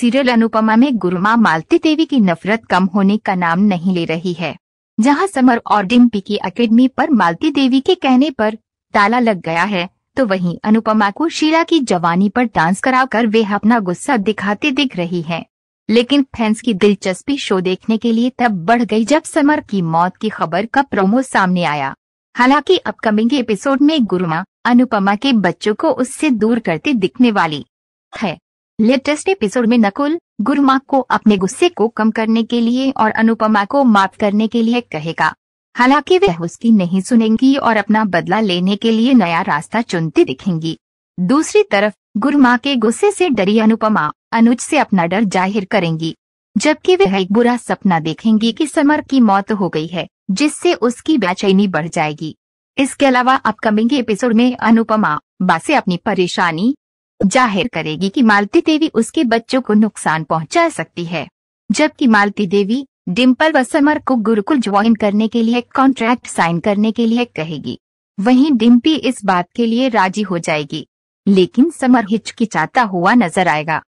serial Anupama में गुरुमा मालती देवी की नफरत कम होने का नाम नहीं ले रही है जहां समर और डिम्पी की अकेडमी पर मालती देवी के कहने पर ताला लग गया है तो वहीं अनुपमा को शीला की जवानी पर डांस कराकर वे अपना गुस्सा दिखाती दिख रही है लेकिन फैंस की दिलचस्पी शो देखने के लिए तब बढ़ गई जब समर की मौत की खबर का प्रोमो सामने आया हालांकि अपकमिंग एपिसोड में गुरुमा अनुपमा के बच्चों को उससे दूर करते दिखने वाली है लेटेस्ट एपिसोड में नकुल गुरुमा को अपने गुस्से को कम करने के लिए और अनुपमा को माफ करने के लिए कहेगा हालांकि वह उसकी नहीं सुनेंगी और अपना बदला लेने के लिए नया रास्ता चुनती दिखेंगी दूसरी तरफ गुरुमा के गुस्से से डरी अनुपमा अनुज से अपना डर जाहिर करेंगी जबकि वह एक बुरा सपना देखेंगी कि समर की मौत हो गई है जिससे उसकी बेचैनी बढ़ जाएगी इसके अलावा अपकमिंग एपिसोड में अनुपमा बा अपनी परेशानी जाहिर करेगी कि मालती देवी उसके बच्चों को नुकसान पहुंचा सकती है जबकि मालती देवी डिम्पल व समर को गुरुकुल ज्वाइन करने के लिए कॉन्ट्रैक्ट साइन करने के लिए कहेगी वहीं डिम्पी इस बात के लिए राजी हो जाएगी लेकिन समर हिचकिचाता हुआ नजर आएगा